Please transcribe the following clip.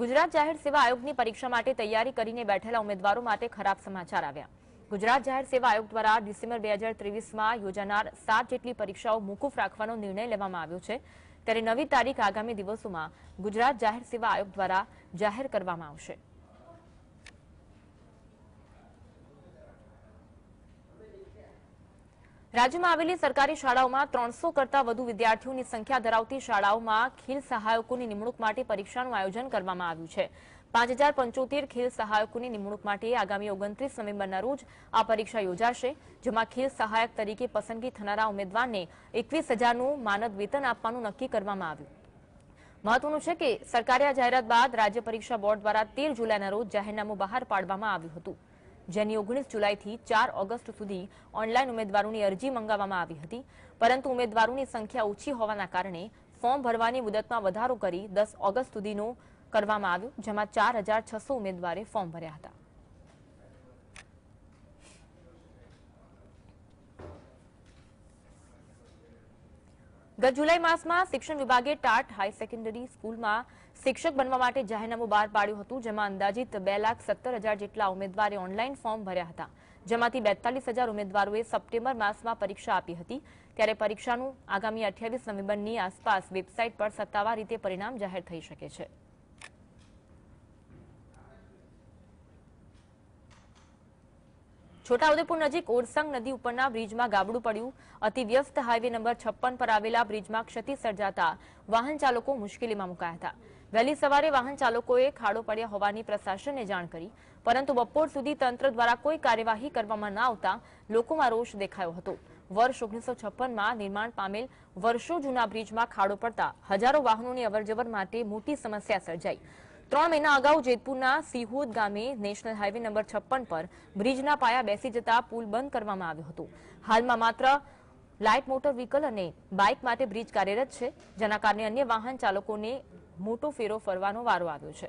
ગુજરાત જાહેર સેવા આયોગની પરીક્ષા માટે તૈયારી કરીને બેઠેલા ઉમેદવારો માટે ખરાબ સમાચાર આવ્યા ગુજરાત જાહેર સેવા આયોગ દ્વારા ડિસેમ્બર બે હજાર ત્રેવીસમાં યોજાનાર સાત જેટલી પરીક્ષાઓ મોકૂફ રાખવાનો નિર્ણય લેવામાં આવ્યો છે ત્યારે નવી તારીખ આગામી દિવસોમાં ગુજરાત જાહેર સેવા આયોગ દ્વારા જાહેર કરવામાં આવશે રાજ્યમાં આવેલી સરકારી શાળાઓમાં ત્રણસો કરતાં વધુ વિદ્યાર્થીઓની સંખ્યા ધરાવતી શાળાઓમાં ખીલ સહાયકોની નિમણૂક માટે પરીક્ષાનું આયોજન કરવામાં આવ્યું છે પાંચ હજાર પંચોતેર ખેલ સહાયકોની નિમણૂક માટે આગામી ઓગણત્રીસ નવેમ્બરના રોજ આ પરીક્ષા યોજાશે જેમાં ખીલ સહાયક તરીકે પસંદગી થનારા ઉમેદવારને એકવીસ હજારનું માનદ વેતન આપવાનું નક્કી કરવામાં આવ્યું મહત્વનું છે કે સરકારે આ જાહેરાત બાદ રાજ્ય પરીક્ષા બોર્ડ દ્વારા તેર જુલાઈના રોજ જાહેરનામું બહાર પાડવામાં આવ્યું હતું જેની ઓગણીસ જુલાઈથી ચાર ઓગસ્ટ સુધી ઓનલાઈન ઉમેદવારોની અરજી મંગાવવામાં આવી હતી પરંતુ ઉમેદવારોની સંખ્યા ઓછી હોવાના કારણે ફોર્મ ભરવાની મુદતમાં વધારો કરી દસ ઓગસ્ટ સુધીનો કરવામાં આવ્યો જેમાં ચાર ઉમેદવારે ફોર્મ ભર્યા હતા ગત જુલાઈ માસમાં શિક્ષણ વિભાગે ટાટ હાઈ સેકન્ડરી સ્કૂલમાં શિક્ષક બનવા માટે જાહેરનામું બહાર પાડ્યું હતું જેમાં અંદાજીત બે લાખ સત્તર હજાર જેટલા ઉમેદવારે ઓનલાઈન ફોર્મ ભર્યા હતા જેમાંથી બેતાલીસ હજાર ઉમેદવારોએ સપ્ટેમ્બર માસમાં પરીક્ષા આપી હતી ત્યારે પરીક્ષાનું આગામી અઠ્યાવીસ નવેમ્બરની આસપાસ વેબસાઇટ પર સત્તાવાર રીતે પરિણામ જાહેર થઈ શકે છે છોટાઉદેપુર નજીક ઓરસંગ નદી ઉપરના બ્રિજમાં ગાબડું પડ્યું અતિ વ્યસ્ત હાઈવે નંબર છપ્પન પર આવેલા બ્રિજમાં ક્ષતિ સર્જાતા વાહન ચાલકો મુશ્કેલીમાં મુકાયા હતા વહેલી સવારે વાહન ચાલકોએ ખાડો પડ્યા હોવાની પ્રશાસનને જાણ કરી પરંતુ બપોર સુધી તંત્ર દ્વારા કોઈ કાર્યવાહી કરવામાં ન આવતા લોકોમાં રોષ દેખાયો હતો વર્ષ ઓગણીસો છપ્પનમાં નિર્માણ પામેલ વર્ષો જૂના બ્રિજમાં ખાડો પડતા હજારો વાહનોની અવરજવર માટે મોટી સમસ્યા સર્જાઈ ત્રણ મહિના અગાઉ જેતપુરના સિહોદ ગામે નેશનલ હાઈવે નંબર છપ્પન પર બ્રિજના પાયા બેસી જતા પુલ બંધ કરવામાં આવ્યો હતો હાલમાં માત્ર લાઇટ મોટર વ્હીકલ અને બાઇક માટે બ્રિજ કાર્યરત છે જેના કારણે અન્ય વાહન ચાલકોને મોટો ફેરો ફરવાનો વારો આવ્યો છે